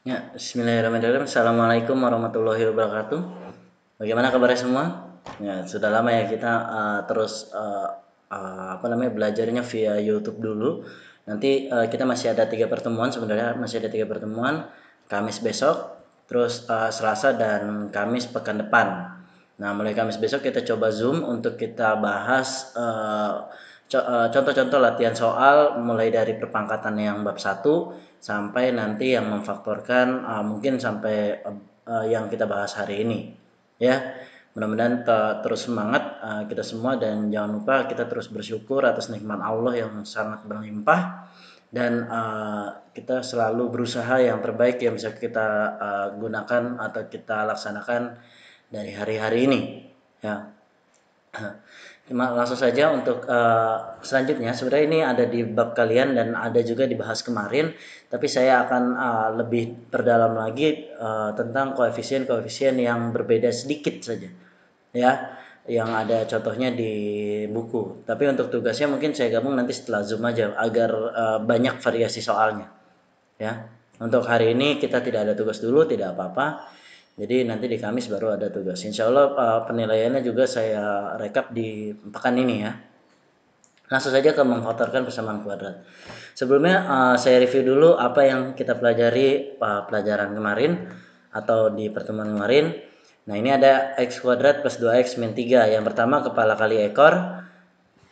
Ya, bismillahirrahmanirrahim. Assalamualaikum warahmatullahi wabarakatuh. Bagaimana kabar semua? Ya, sudah lama ya kita uh, terus uh, uh, apa namanya belajarnya via YouTube dulu. Nanti uh, kita masih ada tiga pertemuan sebenarnya masih ada tiga pertemuan Kamis besok, terus uh, Selasa dan Kamis pekan depan. Nah, mulai Kamis besok kita coba Zoom untuk kita bahas uh, Eh, contoh-contoh latihan soal mulai dari perpangkatan yang bab 1 sampai nanti yang memfaktorkan uh, mungkin sampai uh, yang kita bahas hari ini ya mudah-mudahan terus semangat uh, kita semua dan jangan lupa kita terus bersyukur atas nikmat Allah yang sangat berlimpah dan uh, kita selalu berusaha yang terbaik yang bisa kita uh, gunakan atau kita laksanakan dari hari-hari ini ya Cuma langsung saja untuk uh, selanjutnya sebenarnya ini ada di bab kalian dan ada juga dibahas kemarin tapi saya akan uh, lebih perdalam lagi uh, tentang koefisien-koefisien yang berbeda sedikit saja ya yang ada contohnya di buku tapi untuk tugasnya mungkin saya gabung nanti setelah zoom aja agar uh, banyak variasi soalnya ya untuk hari ini kita tidak ada tugas dulu tidak apa-apa jadi nanti di Kamis baru ada tugas. Insya Allah uh, penilaiannya juga saya rekap di pekan ini ya. Langsung saja ke mengkhotorkan persamaan kuadrat. Sebelumnya uh, saya review dulu apa yang kita pelajari uh, pelajaran kemarin atau di pertemuan kemarin. Nah ini ada x kuadrat plus 2x min 3. Yang pertama kepala kali ekor.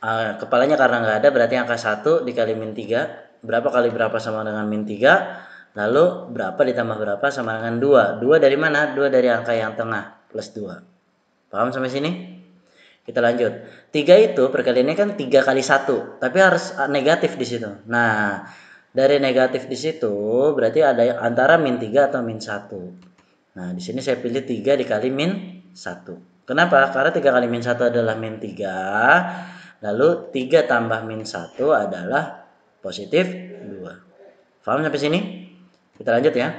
Uh, kepalanya karena nggak ada berarti angka 1 dikali min 3. Berapa kali berapa sama dengan min 3 Lalu berapa ditambah berapa sama dengan 2. 2 dari mana? 2 dari angka yang tengah plus 2. Paham sampai sini? Kita lanjut. 3 itu perkaliannya kan 3 kali 1. Tapi harus eh, negatif di situ. Nah, dari negatif di situ berarti ada antara min 3 atau min 1. Nah, di sini saya pilih 3 dikali min 1. Kenapa? Karena 3 kali min 1 adalah min 3. Lalu 3 tambah min 1 adalah positif 2. Paham sampai sini? Kita lanjut ya.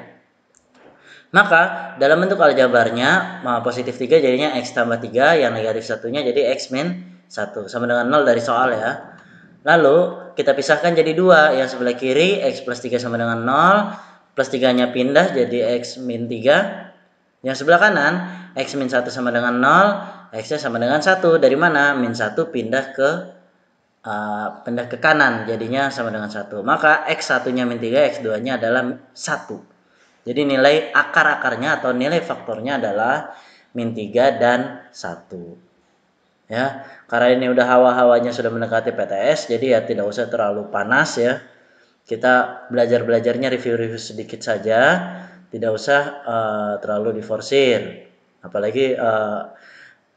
Maka dalam bentuk aljabarnya positif 3 jadinya X tambah 3 yang negatif satunya jadi X min 1 sama dengan 0 dari soal ya. Lalu kita pisahkan jadi dua yang sebelah kiri X plus 3 sama dengan 0 plus 3 nya pindah jadi X min 3 yang sebelah kanan X min 1 sama dengan 0 X nya sama dengan 1 dari mana? min 1 pindah ke uh, pindah ke kanan jadinya sama dengan satu maka x satunya min 3 x 2 nya adalah satu jadi nilai akar-akarnya atau nilai faktornya adalah min 3 dan 1 ya karena ini udah hawa-hawanya sudah mendekati PTS jadi ya tidak usah terlalu panas ya kita belajar-belajarnya review-review sedikit saja tidak usah uh, terlalu diforsir apalagi uh,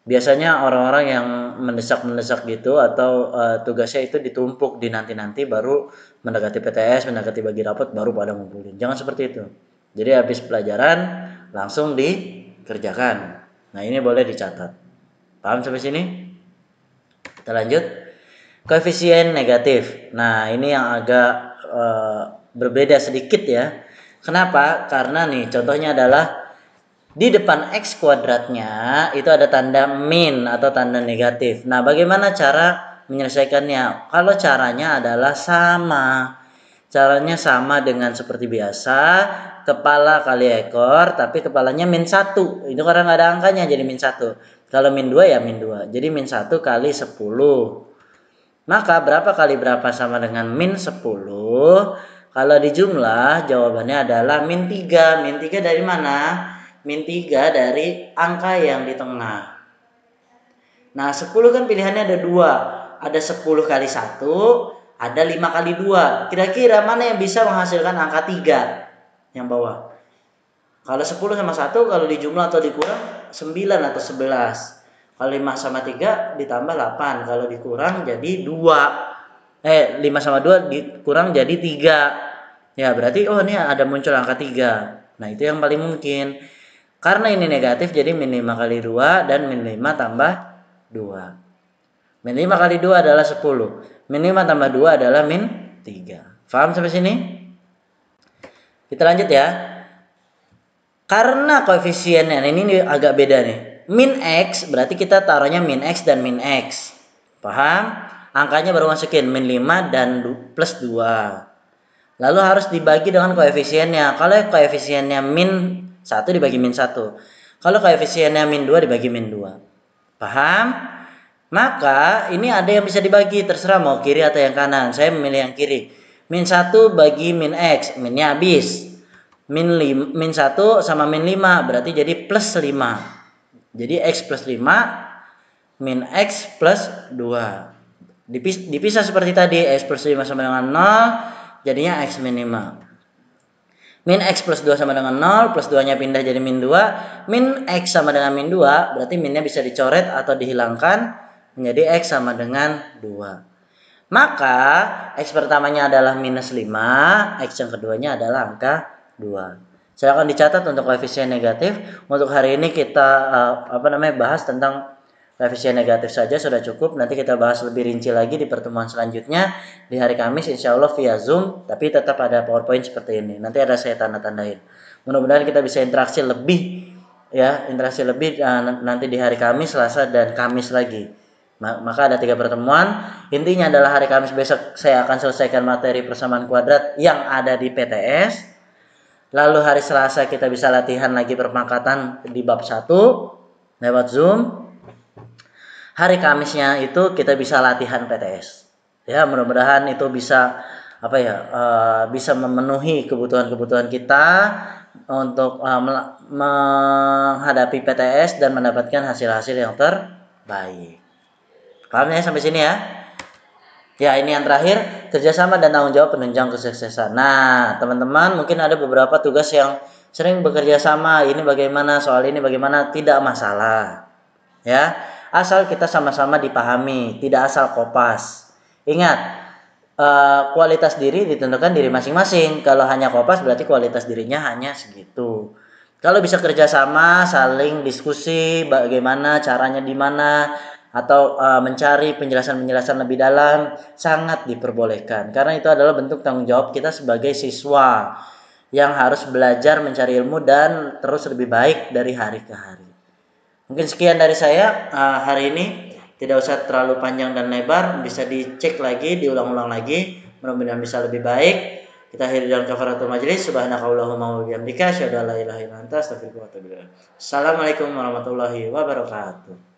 biasanya orang-orang yang mendesak-mendesak gitu atau uh, tugasnya itu ditumpuk di nanti-nanti baru mendekati PTS, mendekati bagi rapot baru pada ngumpulin. Jangan seperti itu. Jadi habis pelajaran langsung dikerjakan. Nah, ini boleh dicatat. Paham sampai sini? Kita lanjut. Koefisien negatif. Nah, ini yang agak uh, berbeda sedikit ya. Kenapa? Karena nih contohnya adalah di depan x kuadratnya itu ada tanda min atau tanda negatif. Nah, bagaimana cara menyelesaikannya? Kalau caranya adalah sama. Caranya sama dengan seperti biasa, kepala kali ekor, tapi kepalanya min 1. Itu karena nggak ada angkanya, jadi min 1. Kalau min 2 ya min 2. Jadi min 1 kali 10. Maka berapa kali berapa sama dengan min 10? Kalau di jumlah, jawabannya adalah min 3. Min 3 dari mana? min 3 dari angka yang di tengah. Nah, 10 kan pilihannya ada dua. Ada 10 kali 1, ada 5 kali 2. Kira-kira mana yang bisa menghasilkan angka 3 yang bawah? Kalau 10 sama 1, kalau di jumlah atau dikurang 9 atau 11. Kalau 5 sama 3 ditambah 8. Kalau dikurang jadi 2. Eh, 5 sama 2 dikurang jadi 3. Ya, berarti oh ini ada muncul angka 3. Nah, itu yang paling mungkin. Karena ini negatif jadi min 5 kali 2 dan min 5 tambah 2. Min 5 kali 2 adalah 10. Min 5 tambah 2 adalah min 3. Faham sampai sini? Kita lanjut ya. Karena koefisiennya nah, ini agak beda nih. Min X berarti kita taruhnya min X dan min X. Paham? Angkanya baru masukin min 5 dan plus 2. Lalu harus dibagi dengan koefisiennya. Kalau koefisiennya min 1 dibagi min 1. Kalau koefisiennya min 2 dibagi min 2. Paham? Maka ini ada yang bisa dibagi terserah mau kiri atau yang kanan. Saya memilih yang kiri. Min 1 bagi min X, minnya habis. Min, lim, min 1 sama min 5 berarti jadi plus 5. Jadi X plus 5 min X plus 2. Dipis, dipisah seperti tadi X plus 5 sama dengan 0 jadinya X minimal. Min X plus 2 sama dengan 0, plus 2-nya pindah jadi min 2. Min X sama dengan min 2, berarti minnya bisa dicoret atau dihilangkan menjadi X sama dengan 2. Maka X pertamanya adalah minus 5, X yang keduanya adalah angka 2. Silahkan dicatat untuk koefisien negatif. Untuk hari ini kita uh, apa namanya bahas tentang koefisien negatif saja sudah cukup. Nanti kita bahas lebih rinci lagi di pertemuan selanjutnya di hari Kamis insya Allah via Zoom. Tapi tetap ada PowerPoint seperti ini. Nanti ada saya tanda-tandain. Mudah-mudahan kita bisa interaksi lebih ya interaksi lebih eh, nanti di hari Kamis, Selasa dan Kamis lagi. Maka ada tiga pertemuan. Intinya adalah hari Kamis besok saya akan selesaikan materi persamaan kuadrat yang ada di PTS. Lalu hari Selasa kita bisa latihan lagi perpangkatan di bab 1 lewat Zoom hari Kamisnya itu kita bisa latihan PTS ya mudah-mudahan itu bisa apa ya uh, bisa memenuhi kebutuhan-kebutuhan kita untuk uh, menghadapi PTS dan mendapatkan hasil-hasil yang terbaik. Paham ya sampai sini ya? Ya ini yang terakhir kerjasama dan tanggung jawab penunjang kesuksesan. Nah teman-teman mungkin ada beberapa tugas yang sering bekerja sama. Ini bagaimana soal ini bagaimana tidak masalah ya asal kita sama-sama dipahami, tidak asal kopas. Ingat, eh, kualitas diri ditentukan diri masing-masing. Kalau hanya kopas berarti kualitas dirinya hanya segitu. Kalau bisa kerjasama, saling diskusi bagaimana caranya di mana atau eh, mencari penjelasan-penjelasan lebih dalam sangat diperbolehkan karena itu adalah bentuk tanggung jawab kita sebagai siswa yang harus belajar mencari ilmu dan terus lebih baik dari hari ke hari. Mungkin sekian dari saya uh, hari ini. Tidak usah terlalu panjang dan lebar, bisa dicek lagi, diulang-ulang lagi. Mudah-mudahan bisa lebih baik. Kita akhiri dalam kafaratul majelis. Subhanakallahumma wa bihamdika Assalamualaikum warahmatullahi wabarakatuh.